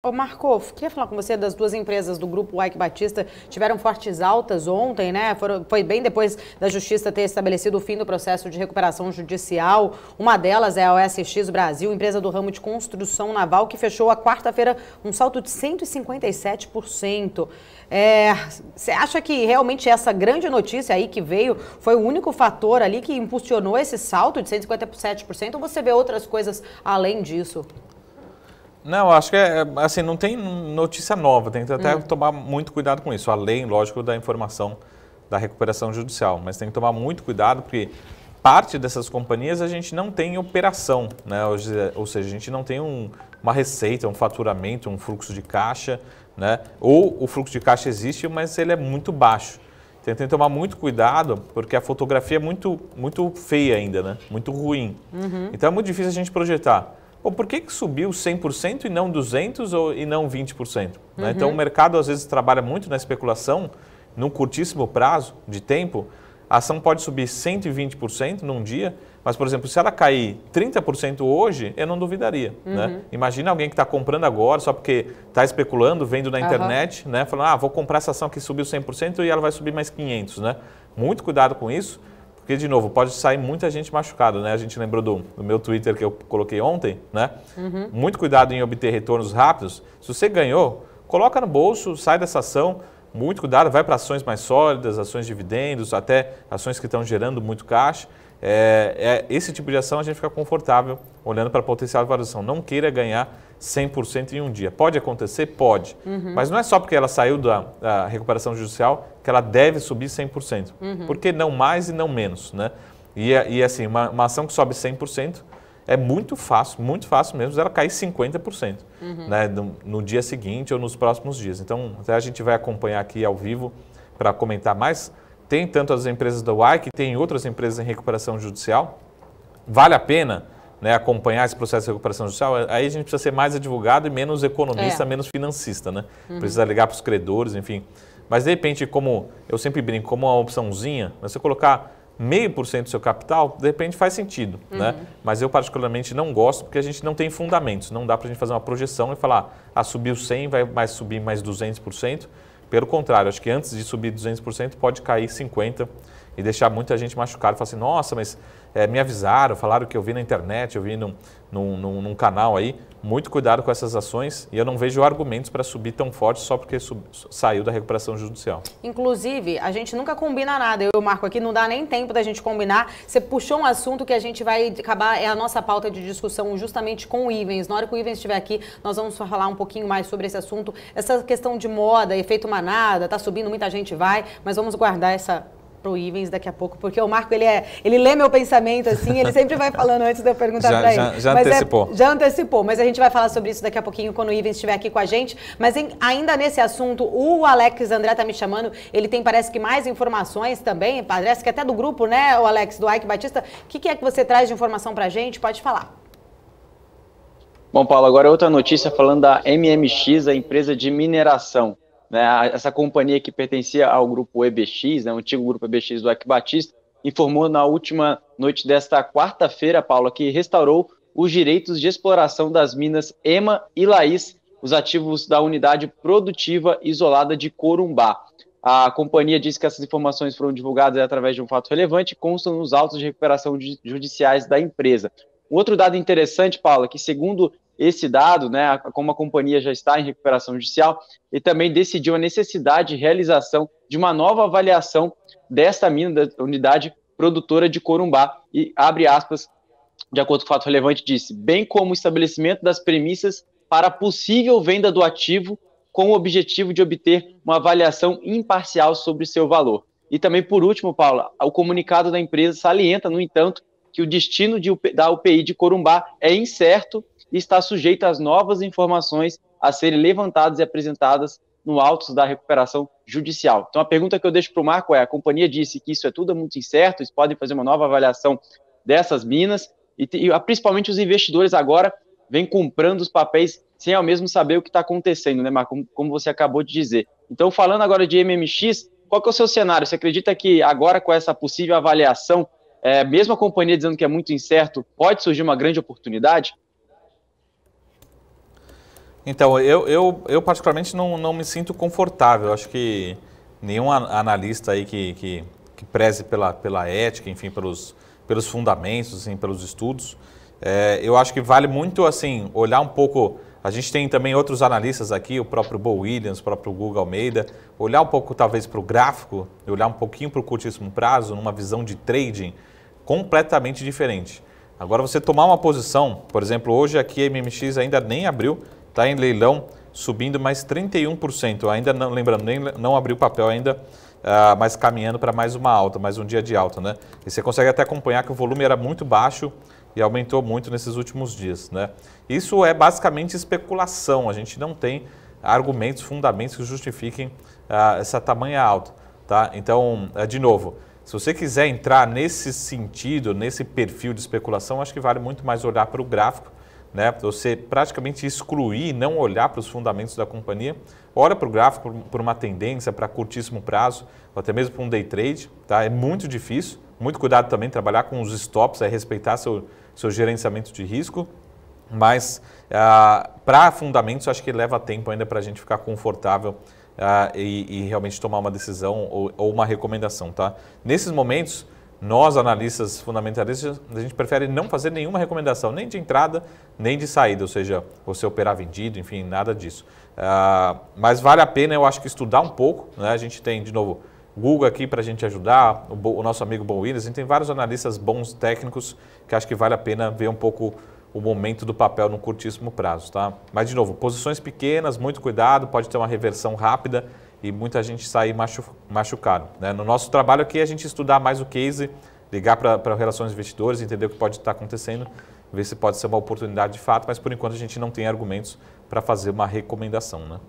Ô Marco, queria falar com você das duas empresas do grupo Ike Batista. Tiveram fortes altas ontem, né? Foram, foi bem depois da Justiça ter estabelecido o fim do processo de recuperação judicial. Uma delas é a OSX Brasil, empresa do ramo de construção naval, que fechou a quarta-feira um salto de 157%. É, você acha que realmente essa grande notícia aí que veio foi o único fator ali que impulsionou esse salto de 157%? Ou você vê outras coisas além disso? Não, acho que é, é, assim, não tem notícia nova, tem que até hum. tomar muito cuidado com isso. Além, lógico, da informação da recuperação judicial, mas tem que tomar muito cuidado porque parte dessas companhias a gente não tem operação, né? ou seja, a gente não tem um, uma receita, um faturamento, um fluxo de caixa, né? ou o fluxo de caixa existe, mas ele é muito baixo. Então, tem que tomar muito cuidado, porque a fotografia é muito, muito feia ainda, né? muito ruim. Uhum. Então é muito difícil a gente projetar. Pô, por que, que subiu 100% e não 200% ou, e não 20%? Né? Uhum. Então, o mercado às vezes trabalha muito na especulação, num curtíssimo prazo de tempo. A ação pode subir 120% num dia, mas, por exemplo, se ela cair 30% hoje, eu não duvidaria. Né? Uhum. Né? Imagina alguém que está comprando agora, só porque está especulando, vendo na internet, uhum. né? falando, ah, vou comprar essa ação que subiu 100% e ela vai subir mais 500%. Né? Muito cuidado com isso porque, de novo, pode sair muita gente machucada, né? A gente lembrou do, do meu Twitter que eu coloquei ontem, né? Uhum. Muito cuidado em obter retornos rápidos. Se você ganhou, coloca no bolso, sai dessa ação, muito cuidado, vai para ações mais sólidas, ações de dividendos, até ações que estão gerando muito caixa é, é, esse tipo de ação a gente fica confortável olhando para potencial de variação. Não queira ganhar 100% em um dia. Pode acontecer? Pode. Uhum. Mas não é só porque ela saiu da, da, recuperação judicial que ela deve subir 100%. Uhum. Porque não mais e não menos. Né? E, é, e é assim, uma, uma ação que sobe 100% é muito fácil, muito fácil mesmo, ela cair 50% uhum. né, no, no, dia seguinte ou nos próximos dias. Então, até a gente vai acompanhar aqui ao vivo para comentar mais tem tanto as empresas da UAI que tem outras empresas em recuperação judicial. Vale a pena né, acompanhar esse processo de recuperação judicial? É, aí a gente precisa ser mais advogado e menos economista, é. menos financista, né? Uhum. Precisa ligar para os credores, enfim. Mas de repente, como eu sempre brinco, como uma opçãozinha, você colocar meio por cento do seu capital, de repente faz sentido, né? uhum. né? Mas eu particularmente não gosto porque a gente não tem fundamentos, não dá para a gente fazer uma projeção e falar, ah, subiu 100, vai mais subir mais 200%. Pelo contrário, acho que antes de subir 200%, pode cair 50% e deixar muita gente machucada. Falar assim, nossa, mas é, me avisaram, falaram que eu vi na internet, eu vi num, num, num, num canal aí muito cuidado com essas ações e eu não vejo argumentos para subir tão forte só porque sub, saiu da recuperação judicial. Inclusive, a gente nunca combina nada. Eu, Marco, aqui não dá nem tempo da gente combinar. Você puxou um assunto que a gente vai acabar, é a nossa pauta de discussão justamente com o Ivens. Na hora que o Ivens estiver aqui, nós vamos falar um pouquinho mais sobre esse assunto. Essa questão de moda, efeito manada, tá subindo, muita gente vai, mas vamos guardar essa pro Ivens daqui a pouco, porque o Marco, ele é, ele lê meu pensamento assim, ele sempre vai falando antes de eu perguntar para ele. Já, já é antecipou. É, já antecipou, mas a gente vai falar sobre isso daqui a pouquinho quando o Ivens estiver aqui com a gente, mas em, ainda nesse assunto, o Alex André tá me chamando, ele tem parece que mais informações também, parece que até do grupo, né, o Alex do Ike Batista, o que, que é que você traz de informação pra gente? Pode falar. Bom, Paulo, agora é outra notícia falando da MMX, a empresa de mineração né, essa companhia que pertencia ao grupo EBX, né, o antigo grupo EBX do Ike Batista, informou na última noite desta quarta-feira, Paula, que restaurou os direitos de exploração das minas Ema e Laís, os ativos da unidade produtiva isolada de Corumbá. A companhia diz que essas informações foram divulgadas através de um fato relevante e constam nos autos de recuperação judiciais da empresa. Um outro dado interessante, Paula, é que segundo esse dado, né, como a companhia já está em recuperação judicial, e também decidiu a necessidade de realização de uma nova avaliação desta mina, da unidade produtora de Corumbá, e abre aspas, de acordo com o fato relevante, disse, bem como o estabelecimento das premissas para possível venda do ativo com o objetivo de obter uma avaliação imparcial sobre seu valor. E também, por último, Paula, o comunicado da empresa salienta, no entanto, que o destino de, da UPI de Corumbá é incerto e está sujeito às novas informações a serem levantadas e apresentadas no autos da recuperação judicial. Então, a pergunta que eu deixo para o Marco é: a companhia disse que isso é tudo muito incerto, eles podem fazer uma nova avaliação dessas minas, e, e ah, principalmente os investidores agora vêm comprando os papéis sem ao mesmo saber o que está acontecendo, né, Marco? Como, como, você acabou de dizer. Então, falando agora de MMX, qual que é o seu cenário? Você acredita que agora, com essa possível avaliação, é, mesmo a companhia dizendo que é muito incerto, pode surgir uma grande oportunidade? Então, eu, eu, eu particularmente não, não me sinto confortável. Acho que nenhum analista aí que, que, que preze pela, pela ética, enfim, pelos, pelos fundamentos, assim, pelos estudos, é, eu acho que vale muito assim olhar um pouco. A gente tem também outros analistas aqui, o próprio Bo Williams, o próprio Google Almeida, olhar um pouco talvez para o gráfico, olhar um pouquinho para o curtíssimo prazo, numa visão de trading completamente diferente. Agora você tomar uma posição, por exemplo, hoje aqui a MMX ainda nem abriu, está em leilão subindo mais 31%. Ainda não, lembrando, nem, não abriu o papel ainda, ah, mas caminhando para mais uma alta, mais um dia de alta, né? E você consegue até acompanhar que o volume era muito baixo e aumentou muito nesses últimos dias, né? Isso é basicamente especulação, a gente não tem argumentos, fundamentos que justifiquem ah, essa tamanha alta, tá? Então, eh, de novo, se você quiser entrar nesse sentido, nesse perfil de especulação, acho que vale muito mais olhar para o gráfico né? Você praticamente excluir, não olhar para os fundamentos da companhia, olha para o gráfico, para uma tendência, para curtíssimo prazo, ou até mesmo para um day trade, tá? É muito difícil. Muito cuidado também trabalhar com os stops, é respeitar seu, seu gerenciamento de risco. Mas ah, para fundamentos, acho que leva tempo ainda para a gente ficar confortável ah, e, e, realmente tomar uma decisão ou, ou uma recomendação, tá? Nesses momentos, nós, analistas fundamentalistas, a gente prefere não fazer nenhuma recomendação, nem de entrada, nem de saída, ou seja, você operar vendido, enfim, nada disso. Uh, mas vale a pena, eu acho que estudar um pouco, né? a gente tem, de novo, Google aqui para a gente ajudar, o, o nosso amigo Bom Willis, a gente tem vários analistas bons técnicos que acho que vale a pena ver um pouco o momento do papel no curtíssimo prazo, tá? Mas, de novo, posições pequenas, muito cuidado, pode ter uma reversão rápida, e muita gente sair machu machucado. Né? No nosso trabalho aqui, a gente estudar mais o case, ligar para relações investidores, entender o que pode estar tá acontecendo, ver se pode ser uma oportunidade de fato, mas por enquanto a gente não tem argumentos para fazer uma recomendação. Né?